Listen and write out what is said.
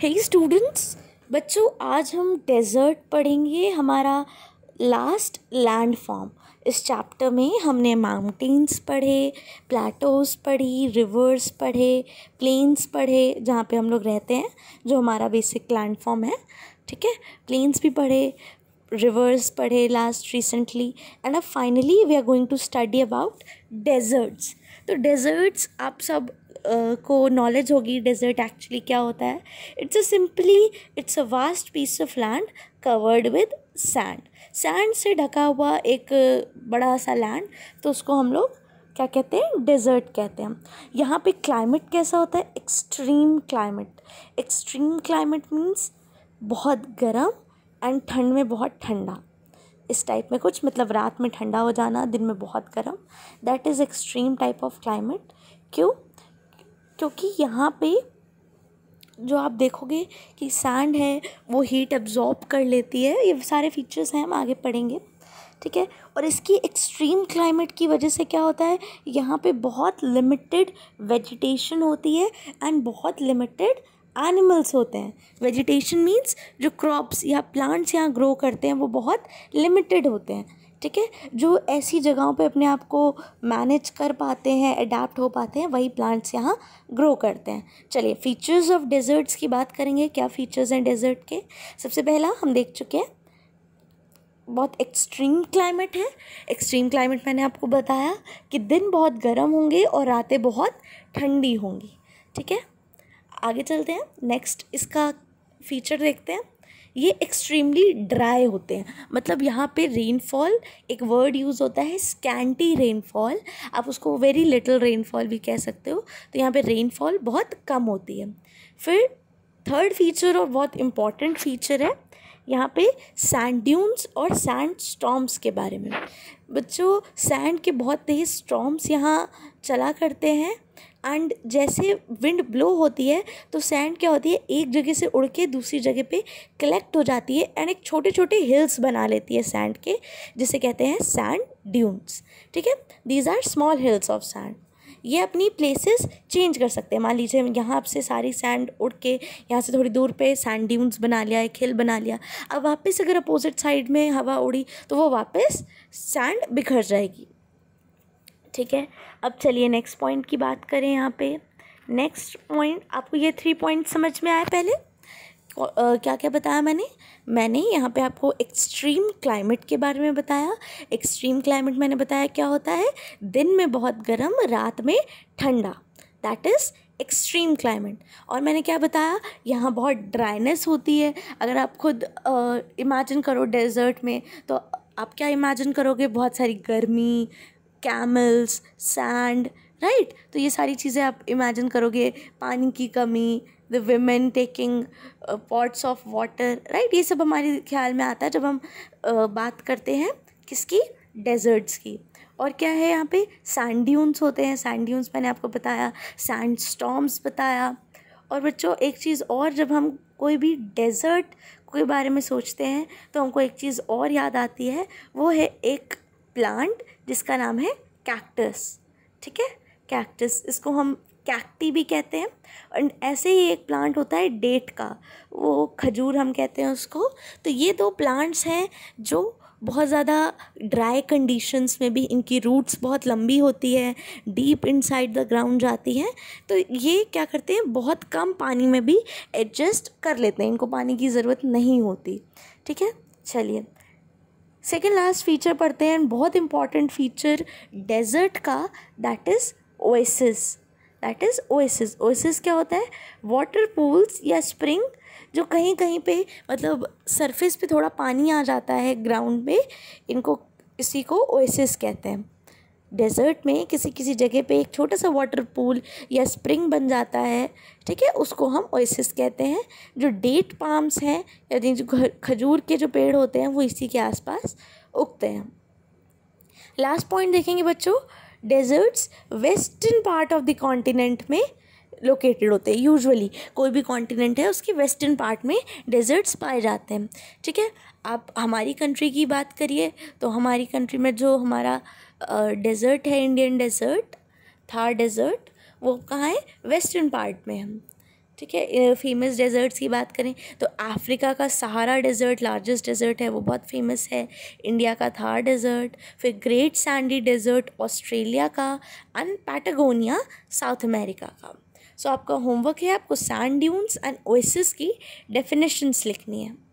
हे students बच्चों आज हम डेजर्ट पढ़ेंगे हमारा लास्ट लैंड फॉर्म इस चैप्टर में हमने माउंटेन्स पढ़े प्लाटोस पढ़ी रिवर्स पढ़े प्लेन्स पढ़े जहाँ पे हम लोग रहते हैं जो हमारा बेसिक लैंड फॉर्म है ठीक है प्लेन्स भी पढ़े रिवर्स पढ़े लास्ट रिसेंटली एंड अब finally we are going to study about deserts तो डेजर्ट्स आप सब को नॉलेज होगी डेजर्ट एक्चुअली क्या होता है it's a simply it's a vast piece of land covered with sand sand से ढका हुआ एक बड़ा सा लैंड तो उसको हम लोग क्या कहते हैं डेजर्ट कहते हैं यहाँ पे क्लाइमेट कैसा होता है extreme climate extreme climate means बहुत गर्म एंड ठंड में बहुत ठंडा इस टाइप में कुछ मतलब रात में ठंडा हो जाना दिन में बहुत गर्म that is extreme type of climate क्यों क्योंकि यहाँ पे जो आप देखोगे कि सैंड है वो हीट एब्जॉर्ब कर लेती है ये सारे फीचर्स हैं हम आगे पढ़ेंगे ठीक है और इसकी एक्सट्रीम क्लाइमेट की वजह से क्या होता है यहाँ पे बहुत लिमिटेड वेजिटेशन होती है एंड बहुत लिमिटेड एनिमल्स होते हैं वेजिटेशन मीन्स जो क्रॉप्स या प्लांट्स यहाँ ग्रो करते हैं वो बहुत लिमिटेड होते हैं ठीक है जो ऐसी जगहों पे अपने आप को मैनेज कर पाते हैं अडाप्ट हो पाते हैं वही प्लांट्स यहाँ ग्रो करते हैं चलिए फीचर्स ऑफ डेजर्ट्स की बात करेंगे क्या फीचर्स हैं डेजर्ट के सबसे पहला हम देख चुके हैं बहुत एक्सट्रीम क्लाइमेट है एक्सट्रीम क्लाइमेट मैंने आपको बताया कि दिन बहुत गर्म होंगे और रातें बहुत ठंडी होंगी ठीक है आगे चलते हैं नेक्स्ट इसका फीचर देखते हैं ये एक्सट्रीमली ड्राई होते हैं मतलब यहाँ पे रेनफॉल एक वर्ड यूज़ होता है स्कैंटी रेनफॉल आप उसको वेरी लिटिल रेनफॉल भी कह सकते हो तो यहाँ पे रेनफॉल बहुत कम होती है फिर थर्ड फीचर और बहुत इम्पॉर्टेंट फीचर है यहाँ पे सैंड ड्यून्स और सैंड स्टॉम्स के बारे में बच्चों सैंड के बहुत तेज़ स्टॉम्स यहाँ चला करते हैं एंड जैसे विंड ब्लो होती है तो सैंड क्या होती है एक जगह से उड़ के दूसरी जगह पे कलेक्ट हो जाती है एंड एक छोटे छोटे हिल्स बना लेती है सैंड के जिसे कहते हैं सैंड ड्यून्स ठीक है these are small hills of sand ये अपनी प्लेसेस चेंज कर सकते हैं मान लीजिए यहाँ आपसे सारी सैंड उड़ के यहाँ से थोड़ी दूर पे सैंड ड्यून्स बना लिया एक हिल बना लिया अब वापस अगर अपोजिट साइड में हवा उड़ी तो वो वापस सैंड बिखर जाएगी ठीक है अब चलिए नेक्स्ट पॉइंट की बात करें यहाँ पे नेक्स्ट पॉइंट आपको ये थ्री पॉइंट समझ में आए पहले क्या क्या बताया मैंने मैंने यहाँ पे आपको एक्सट्रीम क्लाइमेट के बारे में बताया एक्सट्रीम क्लाइमेट मैंने बताया क्या होता है दिन में बहुत गर्म रात में ठंडा दैट इज़ एक्सट्रीम क्लाइमेट और मैंने क्या बताया यहाँ बहुत ड्राइनेस होती है अगर आप खुद इमेजिन करो डेजर्ट में तो आप क्या इमेजिन करोगे बहुत सारी गर्मी कैमल्स सैंड राइट right? तो ये सारी चीज़ें आप इमेजिन करोगे पानी की कमी the women taking pots of water right ये सब हमारे ख्याल में आता है जब हम uh, बात करते हैं किसकी डेजर्ट्स की और क्या है यहाँ पे सैंड्यून्स होते हैं सैंड्यून्स मैंने आपको बताया सैंड स्टॉम्स बताया और बच्चों एक चीज़ और जब हम कोई भी डेजर्ट के बारे में सोचते हैं तो हमको एक चीज़ और याद आती है वो है एक प्लांट जिसका नाम है कैक्टस ठीक है कैक्टस इसको हम कैक्टी भी कहते हैं एंड ऐसे ही एक प्लांट होता है डेट का वो खजूर हम कहते हैं उसको तो ये दो प्लांट्स हैं जो बहुत ज़्यादा ड्राई कंडीशंस में भी इनकी रूट्स बहुत लंबी होती है डीप इनसाइड द ग्राउंड जाती हैं तो ये क्या करते हैं बहुत कम पानी में भी एडजस्ट कर लेते हैं इनको पानी की ज़रूरत नहीं होती ठीक है चलिए सेकेंड लास्ट फीचर पढ़ते हैं बहुत इंपॉर्टेंट फीचर डेजर्ट का that is oasis that is oasis oasis क्या होता है वाटर पूल्स या स्प्रिंग जो कहीं कहीं पे मतलब सरफेस पे थोड़ा पानी आ जाता है ग्राउंड में इनको इसी को ओएसिस कहते हैं डेजर्ट में किसी किसी जगह पे एक छोटा सा वाटर पूल या स्प्रिंग बन जाता है ठीक है उसको हम ओएसिस कहते हैं जो डेट पाम्स हैं यानी जो खजूर के जो पेड़ होते हैं वो इसी के आसपास उगते हैं लास्ट पॉइंट देखेंगे बच्चों deserts western part of the continent में लोकेटेड होते हैं यूजुअली कोई भी कॉन्टिनेंट है उसके वेस्टर्न पार्ट में डेजर्ट्स पाए जाते हैं ठीक है आप हमारी कंट्री की बात करिए तो हमारी कंट्री में जो हमारा डेजर्ट है इंडियन डेजर्ट थार डेजर्ट वो कहाँ है वेस्टर्न पार्ट में हम ठीक है फेमस डेजर्ट्स की बात करें तो अफ्रीका का सहारा डेजर्ट लार्जेस्ट डेजर्ट है वो बहुत फेमस है इंडिया का थार डेजर्ट फिर ग्रेट सैंडी डेजर्ट ऑस्ट्रेलिया का एंड पैटागोनिया साउथ अमेरिका का सो so, आपका होमवर्क है आपको सैंड ड्यून्स एंड ओएसिस की डेफिनेशंस लिखनी है